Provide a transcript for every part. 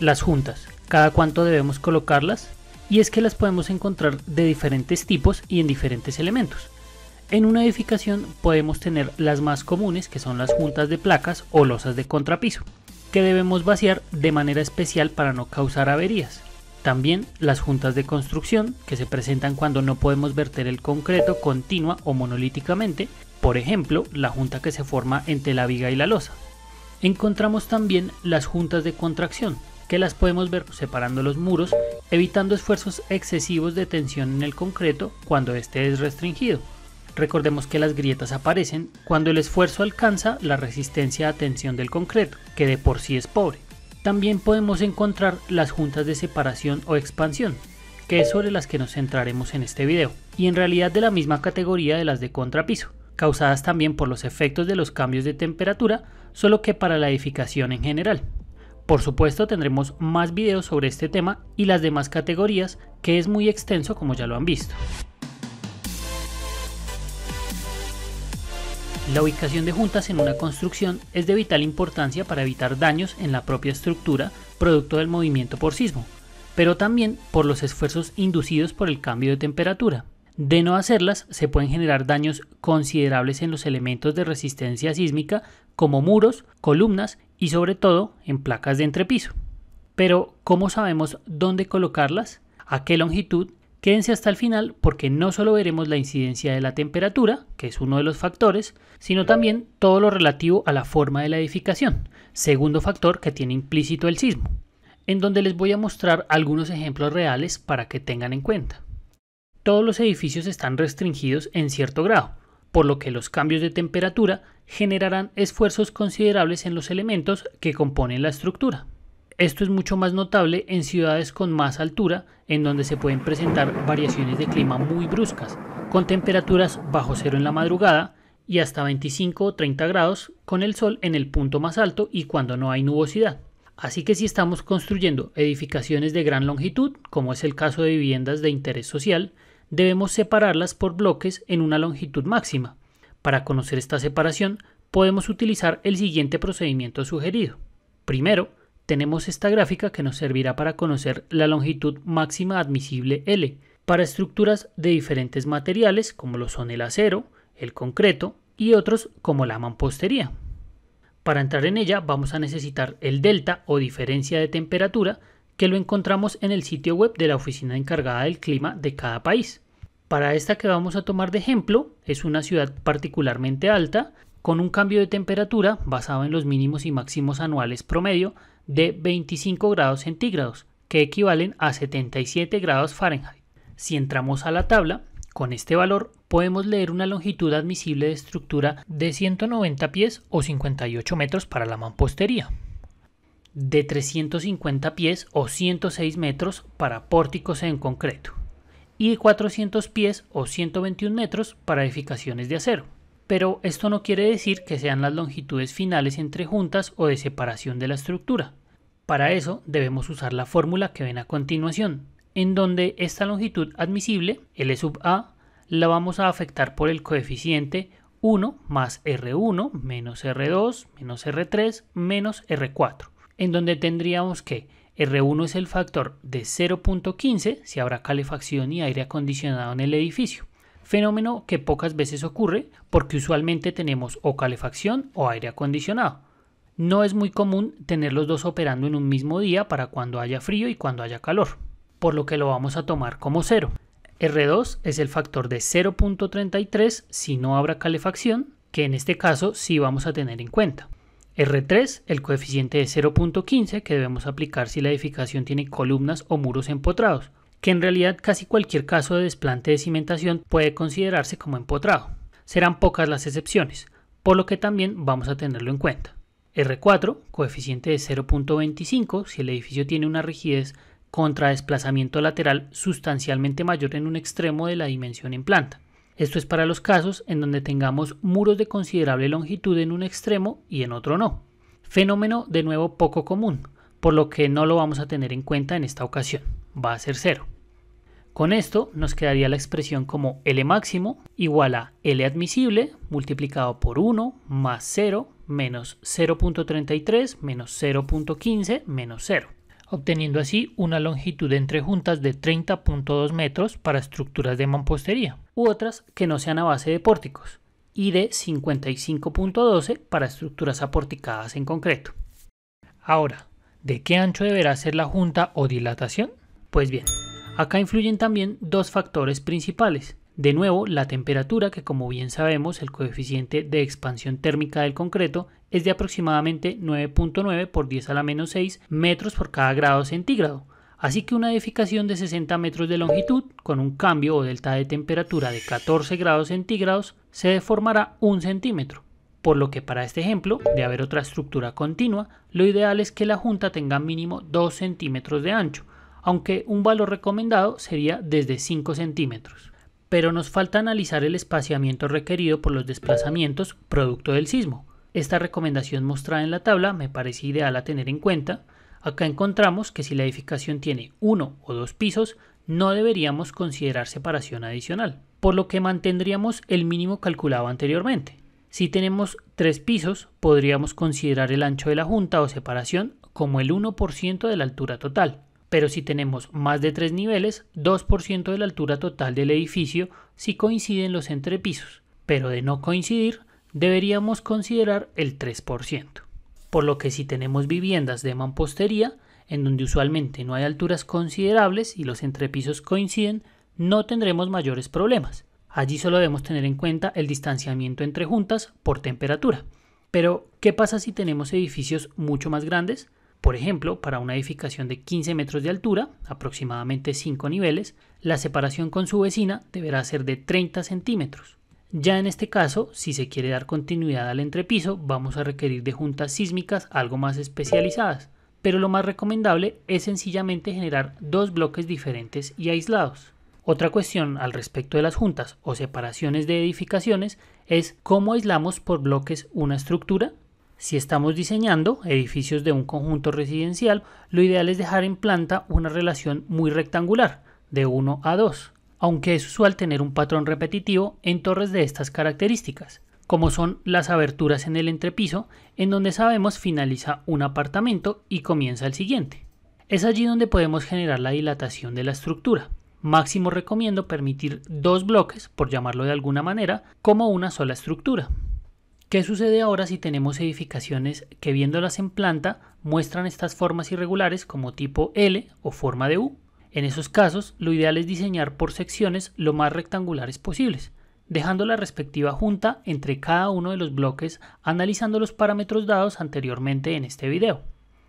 las juntas, cada cuánto debemos colocarlas, y es que las podemos encontrar de diferentes tipos y en diferentes elementos. En una edificación podemos tener las más comunes, que son las juntas de placas o losas de contrapiso, que debemos vaciar de manera especial para no causar averías. También las juntas de construcción, que se presentan cuando no podemos verter el concreto continua o monolíticamente, por ejemplo, la junta que se forma entre la viga y la losa. Encontramos también las juntas de contracción, que las podemos ver separando los muros, evitando esfuerzos excesivos de tensión en el concreto cuando este es restringido. Recordemos que las grietas aparecen cuando el esfuerzo alcanza la resistencia a tensión del concreto, que de por sí es pobre. También podemos encontrar las juntas de separación o expansión, que es sobre las que nos centraremos en este video, y en realidad de la misma categoría de las de contrapiso, causadas también por los efectos de los cambios de temperatura, solo que para la edificación en general. Por supuesto tendremos más videos sobre este tema y las demás categorías, que es muy extenso como ya lo han visto. La ubicación de juntas en una construcción es de vital importancia para evitar daños en la propia estructura producto del movimiento por sismo, pero también por los esfuerzos inducidos por el cambio de temperatura. De no hacerlas, se pueden generar daños considerables en los elementos de resistencia sísmica como muros, columnas y sobre todo en placas de entrepiso. Pero, ¿cómo sabemos dónde colocarlas? ¿A qué longitud? Quédense hasta el final porque no solo veremos la incidencia de la temperatura, que es uno de los factores, sino también todo lo relativo a la forma de la edificación, segundo factor que tiene implícito el sismo, en donde les voy a mostrar algunos ejemplos reales para que tengan en cuenta. Todos los edificios están restringidos en cierto grado, por lo que los cambios de temperatura generarán esfuerzos considerables en los elementos que componen la estructura. Esto es mucho más notable en ciudades con más altura, en donde se pueden presentar variaciones de clima muy bruscas, con temperaturas bajo cero en la madrugada y hasta 25 o 30 grados con el sol en el punto más alto y cuando no hay nubosidad. Así que si estamos construyendo edificaciones de gran longitud, como es el caso de viviendas de interés social, debemos separarlas por bloques en una longitud máxima, para conocer esta separación, podemos utilizar el siguiente procedimiento sugerido. Primero, tenemos esta gráfica que nos servirá para conocer la longitud máxima admisible L para estructuras de diferentes materiales como lo son el acero, el concreto y otros como la mampostería. Para entrar en ella vamos a necesitar el delta o diferencia de temperatura que lo encontramos en el sitio web de la oficina encargada del clima de cada país. Para esta que vamos a tomar de ejemplo, es una ciudad particularmente alta, con un cambio de temperatura basado en los mínimos y máximos anuales promedio de 25 grados centígrados, que equivalen a 77 grados Fahrenheit. Si entramos a la tabla, con este valor podemos leer una longitud admisible de estructura de 190 pies o 58 metros para la mampostería, de 350 pies o 106 metros para pórticos en concreto, y 400 pies o 121 metros para edificaciones de acero. Pero esto no quiere decir que sean las longitudes finales entre juntas o de separación de la estructura. Para eso debemos usar la fórmula que ven a continuación, en donde esta longitud admisible, L sub A, la vamos a afectar por el coeficiente 1 más R1 menos R2 menos R3 menos R4, en donde tendríamos que R1 es el factor de 0.15 si habrá calefacción y aire acondicionado en el edificio, fenómeno que pocas veces ocurre porque usualmente tenemos o calefacción o aire acondicionado. No es muy común tener los dos operando en un mismo día para cuando haya frío y cuando haya calor, por lo que lo vamos a tomar como cero. R2 es el factor de 0.33 si no habrá calefacción, que en este caso sí vamos a tener en cuenta. R3, el coeficiente de 0.15 que debemos aplicar si la edificación tiene columnas o muros empotrados, que en realidad casi cualquier caso de desplante de cimentación puede considerarse como empotrado. Serán pocas las excepciones, por lo que también vamos a tenerlo en cuenta. R4, coeficiente de 0.25 si el edificio tiene una rigidez contra desplazamiento lateral sustancialmente mayor en un extremo de la dimensión en planta. Esto es para los casos en donde tengamos muros de considerable longitud en un extremo y en otro no. Fenómeno de nuevo poco común, por lo que no lo vamos a tener en cuenta en esta ocasión. Va a ser cero. Con esto nos quedaría la expresión como L máximo igual a L admisible multiplicado por 1 más 0 menos 0.33 menos 0.15 menos 0 obteniendo así una longitud entre juntas de 30.2 metros para estructuras de mampostería, u otras que no sean a base de pórticos, y de 55.12 para estructuras aporticadas en concreto. Ahora, ¿de qué ancho deberá ser la junta o dilatación? Pues bien, acá influyen también dos factores principales, de nuevo, la temperatura, que como bien sabemos, el coeficiente de expansión térmica del concreto es de aproximadamente 9.9 por 10 a la menos 6 metros por cada grado centígrado. Así que una edificación de 60 metros de longitud, con un cambio o delta de temperatura de 14 grados centígrados, se deformará un centímetro. Por lo que para este ejemplo, de haber otra estructura continua, lo ideal es que la junta tenga mínimo 2 centímetros de ancho, aunque un valor recomendado sería desde 5 centímetros pero nos falta analizar el espaciamiento requerido por los desplazamientos producto del sismo. Esta recomendación mostrada en la tabla me parece ideal a tener en cuenta. Acá encontramos que si la edificación tiene uno o dos pisos, no deberíamos considerar separación adicional, por lo que mantendríamos el mínimo calculado anteriormente. Si tenemos tres pisos, podríamos considerar el ancho de la junta o separación como el 1% de la altura total, pero si tenemos más de tres niveles, 2% de la altura total del edificio si coinciden los entrepisos, pero de no coincidir, deberíamos considerar el 3%. Por lo que si tenemos viviendas de mampostería, en donde usualmente no hay alturas considerables y los entrepisos coinciden, no tendremos mayores problemas. Allí solo debemos tener en cuenta el distanciamiento entre juntas por temperatura. Pero, ¿qué pasa si tenemos edificios mucho más grandes? Por ejemplo, para una edificación de 15 metros de altura, aproximadamente 5 niveles, la separación con su vecina deberá ser de 30 centímetros. Ya en este caso, si se quiere dar continuidad al entrepiso, vamos a requerir de juntas sísmicas algo más especializadas, pero lo más recomendable es sencillamente generar dos bloques diferentes y aislados. Otra cuestión al respecto de las juntas o separaciones de edificaciones es cómo aislamos por bloques una estructura si estamos diseñando edificios de un conjunto residencial, lo ideal es dejar en planta una relación muy rectangular, de 1 a 2, aunque es usual tener un patrón repetitivo en torres de estas características, como son las aberturas en el entrepiso, en donde sabemos finaliza un apartamento y comienza el siguiente. Es allí donde podemos generar la dilatación de la estructura. Máximo recomiendo permitir dos bloques, por llamarlo de alguna manera, como una sola estructura. ¿Qué sucede ahora si tenemos edificaciones que viéndolas en planta muestran estas formas irregulares como tipo L o forma de U? En esos casos, lo ideal es diseñar por secciones lo más rectangulares posibles, dejando la respectiva junta entre cada uno de los bloques analizando los parámetros dados anteriormente en este video.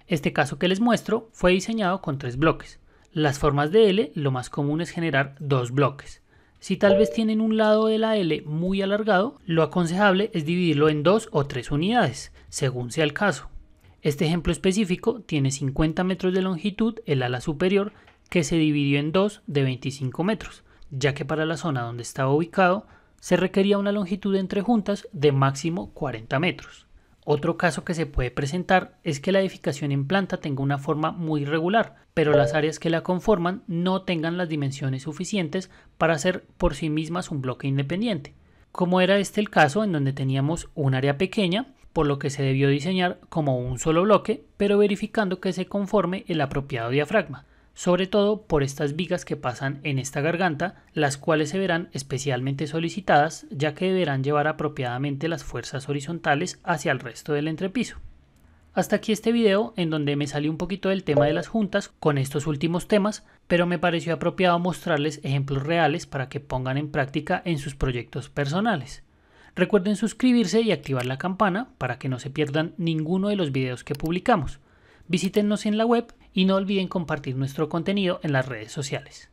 Este caso que les muestro fue diseñado con tres bloques. Las formas de L lo más común es generar dos bloques. Si tal vez tienen un lado de la L muy alargado, lo aconsejable es dividirlo en dos o tres unidades, según sea el caso. Este ejemplo específico tiene 50 metros de longitud el ala superior que se dividió en dos de 25 metros, ya que para la zona donde estaba ubicado se requería una longitud entre juntas de máximo 40 metros. Otro caso que se puede presentar es que la edificación en planta tenga una forma muy regular, pero las áreas que la conforman no tengan las dimensiones suficientes para ser por sí mismas un bloque independiente, como era este el caso en donde teníamos un área pequeña, por lo que se debió diseñar como un solo bloque, pero verificando que se conforme el apropiado diafragma sobre todo por estas vigas que pasan en esta garganta, las cuales se verán especialmente solicitadas ya que deberán llevar apropiadamente las fuerzas horizontales hacia el resto del entrepiso. Hasta aquí este video en donde me salió un poquito del tema de las juntas con estos últimos temas, pero me pareció apropiado mostrarles ejemplos reales para que pongan en práctica en sus proyectos personales. Recuerden suscribirse y activar la campana para que no se pierdan ninguno de los videos que publicamos. Visítenos en la web y no olviden compartir nuestro contenido en las redes sociales.